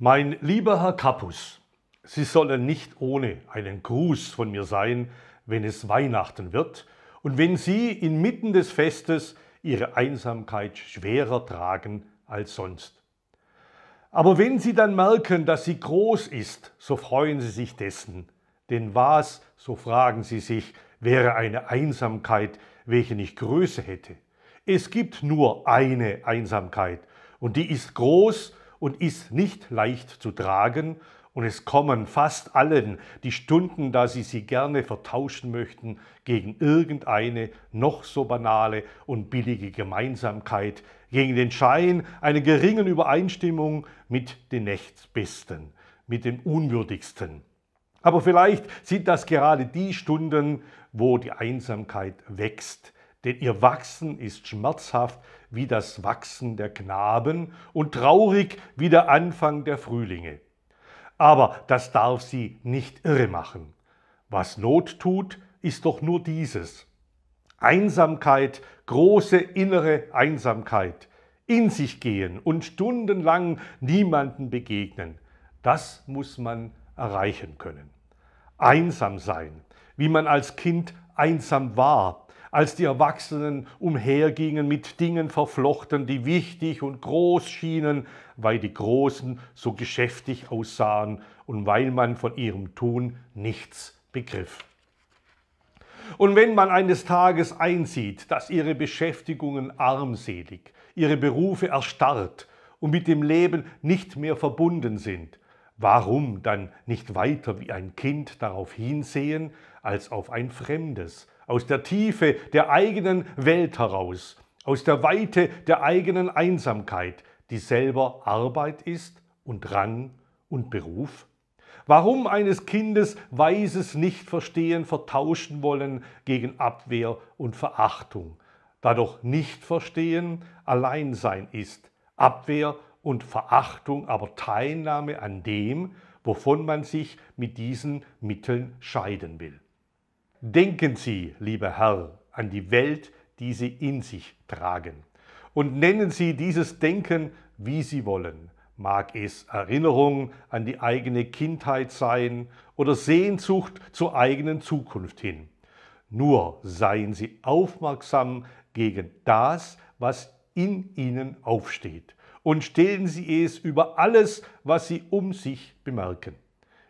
Mein lieber Herr Kappus, Sie sollen nicht ohne einen Gruß von mir sein, wenn es Weihnachten wird und wenn Sie inmitten des Festes Ihre Einsamkeit schwerer tragen als sonst. Aber wenn Sie dann merken, dass sie groß ist, so freuen Sie sich dessen. Denn was, so fragen Sie sich, wäre eine Einsamkeit, welche nicht Größe hätte. Es gibt nur eine Einsamkeit und die ist groß und ist nicht leicht zu tragen, und es kommen fast allen die Stunden, da sie sie gerne vertauschen möchten, gegen irgendeine noch so banale und billige Gemeinsamkeit, gegen den Schein einer geringen Übereinstimmung mit den Nächtbesten, mit dem Unwürdigsten. Aber vielleicht sind das gerade die Stunden, wo die Einsamkeit wächst, denn ihr Wachsen ist schmerzhaft, wie das Wachsen der Knaben und traurig wie der Anfang der Frühlinge. Aber das darf sie nicht irre machen. Was Not tut, ist doch nur dieses. Einsamkeit, große innere Einsamkeit, in sich gehen und stundenlang niemanden begegnen, das muss man erreichen können. Einsam sein, wie man als Kind einsam war, als die Erwachsenen umhergingen mit Dingen verflochten, die wichtig und groß schienen, weil die Großen so geschäftig aussahen und weil man von ihrem Tun nichts begriff. Und wenn man eines Tages einsieht, dass ihre Beschäftigungen armselig, ihre Berufe erstarrt und mit dem Leben nicht mehr verbunden sind, warum dann nicht weiter wie ein Kind darauf hinsehen, als auf ein fremdes, aus der Tiefe der eigenen Welt heraus, aus der Weite der eigenen Einsamkeit, die selber Arbeit ist und Rang und Beruf? Warum eines Kindes weises Nichtverstehen vertauschen wollen gegen Abwehr und Verachtung, da doch Nichtverstehen Alleinsein ist, Abwehr und Verachtung aber Teilnahme an dem, wovon man sich mit diesen Mitteln scheiden will. Denken Sie, lieber Herr, an die Welt, die Sie in sich tragen. Und nennen Sie dieses Denken, wie Sie wollen. Mag es Erinnerung an die eigene Kindheit sein oder Sehnsucht zur eigenen Zukunft hin. Nur seien Sie aufmerksam gegen das, was in Ihnen aufsteht und stellen Sie es über alles, was Sie um sich bemerken.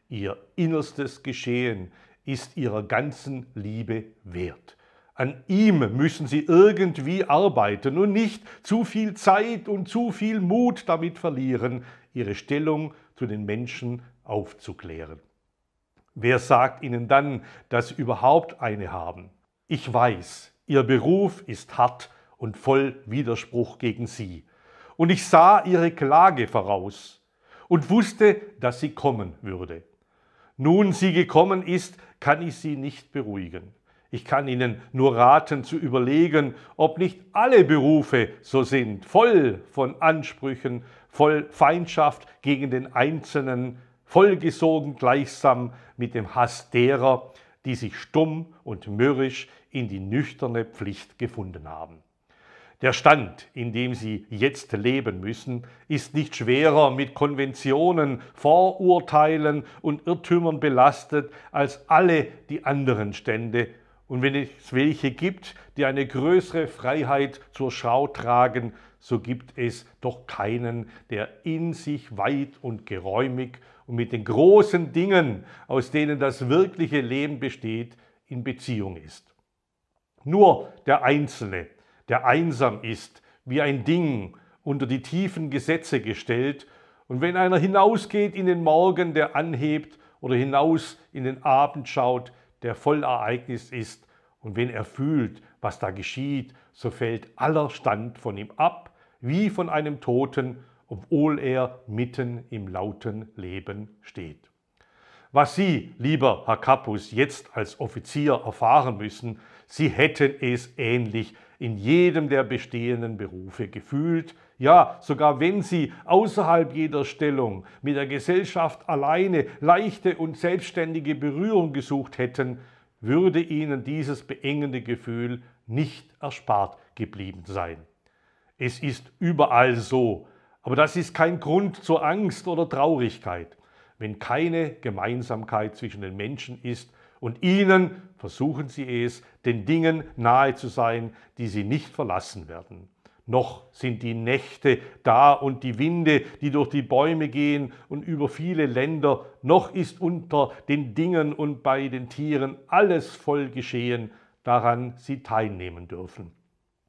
Ihr innerstes Geschehen ist ihrer ganzen Liebe wert. An ihm müssen sie irgendwie arbeiten und nicht zu viel Zeit und zu viel Mut damit verlieren, ihre Stellung zu den Menschen aufzuklären. Wer sagt ihnen dann, dass sie überhaupt eine haben? Ich weiß, ihr Beruf ist hart und voll Widerspruch gegen sie. Und ich sah ihre Klage voraus und wusste, dass sie kommen würde nun sie gekommen ist, kann ich sie nicht beruhigen. Ich kann Ihnen nur raten zu überlegen, ob nicht alle Berufe so sind, voll von Ansprüchen, voll Feindschaft gegen den Einzelnen, vollgesogen gleichsam mit dem Hass derer, die sich stumm und mürrisch in die nüchterne Pflicht gefunden haben. Der Stand, in dem sie jetzt leben müssen, ist nicht schwerer mit Konventionen, Vorurteilen und Irrtümern belastet als alle die anderen Stände. Und wenn es welche gibt, die eine größere Freiheit zur Schau tragen, so gibt es doch keinen, der in sich weit und geräumig und mit den großen Dingen, aus denen das wirkliche Leben besteht, in Beziehung ist. Nur der Einzelne der einsam ist, wie ein Ding, unter die tiefen Gesetze gestellt, und wenn einer hinausgeht in den Morgen, der anhebt, oder hinaus in den Abend schaut, der voll Ereignis ist, und wenn er fühlt, was da geschieht, so fällt aller Stand von ihm ab, wie von einem Toten, obwohl er mitten im lauten Leben steht. Was Sie, lieber Herr Kappus, jetzt als Offizier erfahren müssen, Sie hätten es ähnlich in jedem der bestehenden Berufe gefühlt, ja, sogar wenn Sie außerhalb jeder Stellung mit der Gesellschaft alleine leichte und selbstständige Berührung gesucht hätten, würde Ihnen dieses beengende Gefühl nicht erspart geblieben sein. Es ist überall so, aber das ist kein Grund zur Angst oder Traurigkeit wenn keine Gemeinsamkeit zwischen den Menschen ist, und ihnen versuchen sie es, den Dingen nahe zu sein, die sie nicht verlassen werden. Noch sind die Nächte da und die Winde, die durch die Bäume gehen und über viele Länder, noch ist unter den Dingen und bei den Tieren alles voll geschehen, daran sie teilnehmen dürfen.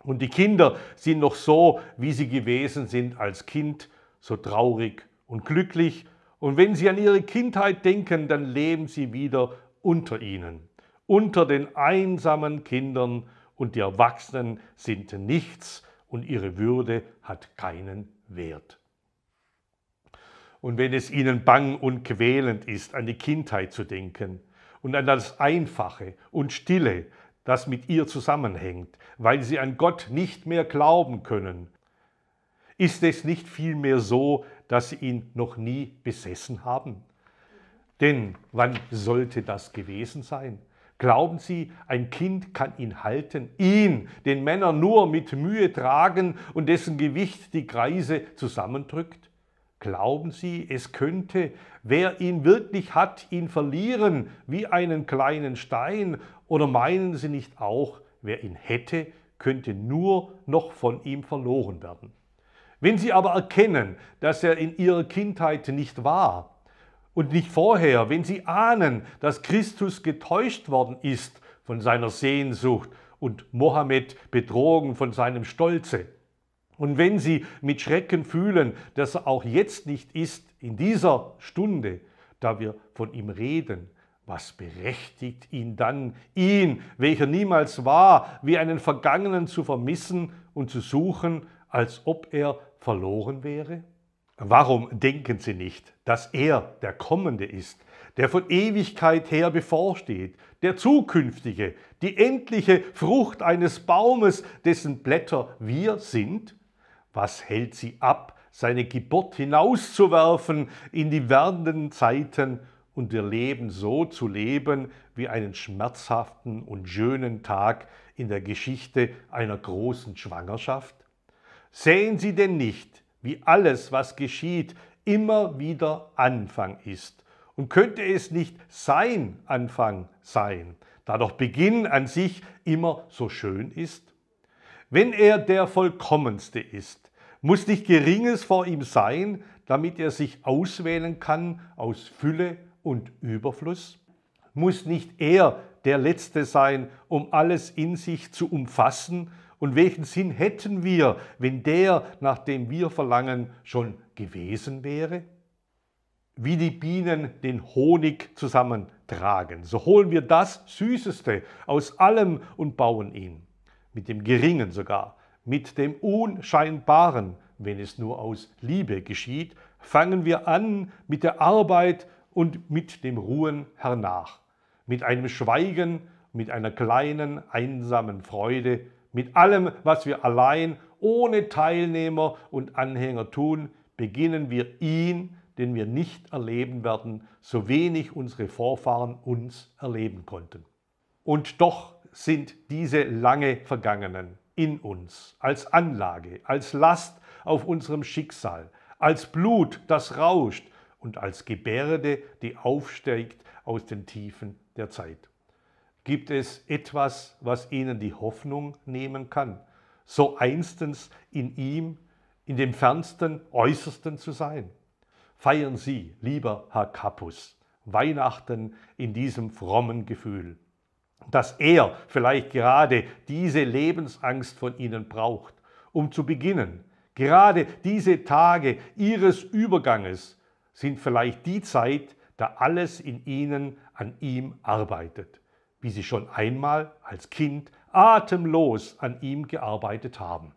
Und die Kinder sind noch so, wie sie gewesen sind als Kind, so traurig und glücklich und wenn Sie an Ihre Kindheit denken, dann leben Sie wieder unter ihnen. Unter den einsamen Kindern und die Erwachsenen sind nichts und ihre Würde hat keinen Wert. Und wenn es Ihnen bang und quälend ist, an die Kindheit zu denken und an das Einfache und Stille, das mit ihr zusammenhängt, weil Sie an Gott nicht mehr glauben können, ist es nicht vielmehr so, dass sie ihn noch nie besessen haben. Denn wann sollte das gewesen sein? Glauben Sie, ein Kind kann ihn halten, ihn, den Männer nur mit Mühe tragen und dessen Gewicht die Kreise zusammendrückt? Glauben Sie, es könnte, wer ihn wirklich hat, ihn verlieren wie einen kleinen Stein? Oder meinen Sie nicht auch, wer ihn hätte, könnte nur noch von ihm verloren werden? Wenn sie aber erkennen, dass er in ihrer Kindheit nicht war und nicht vorher, wenn sie ahnen, dass Christus getäuscht worden ist von seiner Sehnsucht und Mohammed betrogen von seinem Stolze, und wenn sie mit Schrecken fühlen, dass er auch jetzt nicht ist, in dieser Stunde, da wir von ihm reden, was berechtigt ihn dann, ihn, welcher niemals war, wie einen Vergangenen zu vermissen und zu suchen als ob er verloren wäre? Warum denken sie nicht, dass er der Kommende ist, der von Ewigkeit her bevorsteht, der zukünftige, die endliche Frucht eines Baumes, dessen Blätter wir sind? Was hält sie ab, seine Geburt hinauszuwerfen in die werdenden Zeiten und ihr Leben so zu leben wie einen schmerzhaften und schönen Tag in der Geschichte einer großen Schwangerschaft? Sehen Sie denn nicht, wie alles, was geschieht, immer wieder Anfang ist? Und könnte es nicht sein Anfang sein, da doch Beginn an sich immer so schön ist? Wenn er der Vollkommenste ist, muss nicht Geringes vor ihm sein, damit er sich auswählen kann aus Fülle und Überfluss? Muss nicht er der Letzte sein, um alles in sich zu umfassen und welchen Sinn hätten wir, wenn der, nach dem wir verlangen, schon gewesen wäre? Wie die Bienen den Honig zusammentragen, so holen wir das Süßeste aus allem und bauen ihn, mit dem Geringen sogar, mit dem Unscheinbaren, wenn es nur aus Liebe geschieht, fangen wir an mit der Arbeit und mit dem Ruhen hernach, mit einem Schweigen, mit einer kleinen, einsamen Freude, mit allem, was wir allein, ohne Teilnehmer und Anhänger tun, beginnen wir ihn, den wir nicht erleben werden, so wenig unsere Vorfahren uns erleben konnten. Und doch sind diese lange vergangenen in uns als Anlage, als Last auf unserem Schicksal, als Blut, das rauscht und als Gebärde, die aufsteigt aus den Tiefen der Zeit gibt es etwas, was ihnen die Hoffnung nehmen kann, so einstens in ihm, in dem fernsten, äußersten zu sein. Feiern Sie, lieber Herr Kappus, Weihnachten in diesem frommen Gefühl, dass er vielleicht gerade diese Lebensangst von Ihnen braucht, um zu beginnen. Gerade diese Tage Ihres Überganges sind vielleicht die Zeit, da alles in Ihnen an ihm arbeitet wie sie schon einmal als Kind atemlos an ihm gearbeitet haben.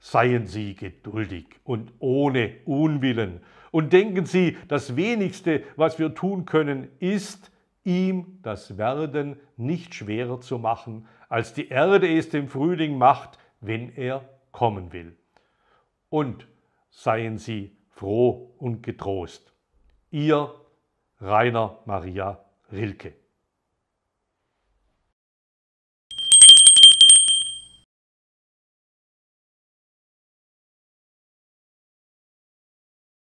Seien Sie geduldig und ohne Unwillen und denken Sie, das wenigste, was wir tun können, ist, ihm das Werden nicht schwerer zu machen, als die Erde es dem Frühling macht, wenn er kommen will. Und seien Sie froh und getrost. Ihr Rainer Maria Rilke